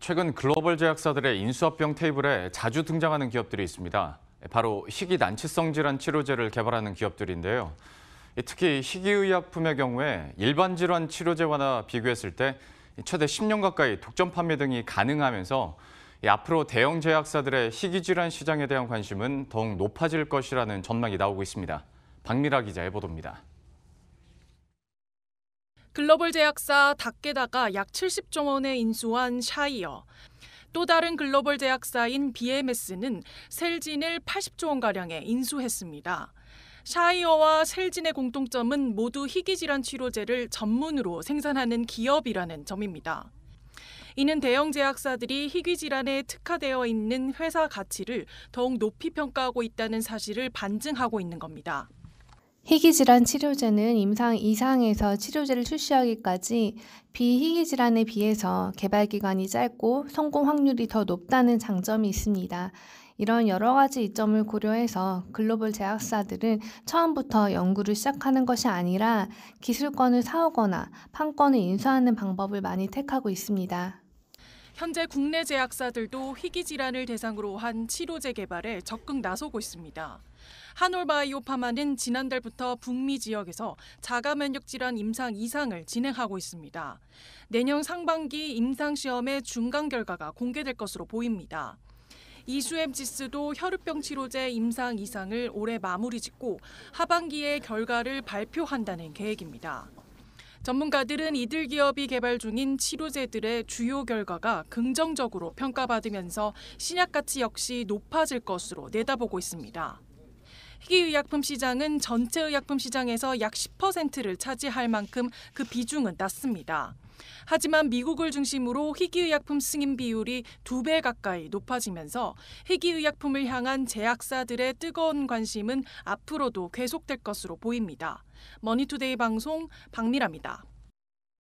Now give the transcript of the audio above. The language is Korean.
최근 글로벌 제약사들의 인수합병 테이블에 자주 등장하는 기업들이 있습니다. 바로 희귀 난치성 질환 치료제를 개발하는 기업들인데요. 특히 희귀의약품의 경우에 일반 질환 치료제와나 비교했을 때 최대 10년 가까이 독점 판매 등이 가능하면서 앞으로 대형 제약사들의 희귀 질환 시장에 대한 관심은 더욱 높아질 것이라는 전망이 나오고 있습니다. 박미라 기자의 보도입니다. 글로벌 제약사 닥게다가 약 70조 원에 인수한 샤이어. 또 다른 글로벌 제약사인 BMS는 셀진을 80조 원가량에 인수했습니다. 샤이어와 셀진의 공통점은 모두 희귀질환 치료제를 전문으로 생산하는 기업이라는 점입니다. 이는 대형 제약사들이 희귀질환에 특화되어 있는 회사 가치를 더욱 높이 평가하고 있다는 사실을 반증하고 있는 겁니다. 희귀질환 치료제는 임상 이상에서 치료제를 출시하기까지 비희귀질환에 비해서 개발기간이 짧고 성공 확률이 더 높다는 장점이 있습니다. 이런 여러 가지 이점을 고려해서 글로벌 제약사들은 처음부터 연구를 시작하는 것이 아니라 기술권을 사오거나 판권을 인수하는 방법을 많이 택하고 있습니다. 현재 국내 제약사들도 희귀 질환을 대상으로 한 치료제 개발에 적극 나서고 있습니다. 한올바이오파마는 지난달부터 북미 지역에서 자가 면역 질환 임상 이상을 진행하고 있습니다. 내년 상반기 임상 시험의 중간 결과가 공개될 것으로 보입니다. 이수엠지스도 혈우병 치료제 임상 이상을 올해 마무리 짓고 하반기에 결과를 발표한다는 계획입니다. 전문가들은 이들 기업이 개발 중인 치료제들의 주요 결과가 긍정적으로 평가받으면서 신약 가치 역시 높아질 것으로 내다보고 있습니다. 희귀 의약품 시장은 전체 의약품 시장에서 약 10%를 차지할 만큼 그 비중은 낮습니다. 하지만 미국을 중심으로 희귀의약품 승인 비율이 두 배 가까이 높아지면서 희귀의약품을 향한 제약사들의 뜨거운 관심은 앞으로도 계속될 것으로 보입니다. 머니투데이 방송 박미라입니다.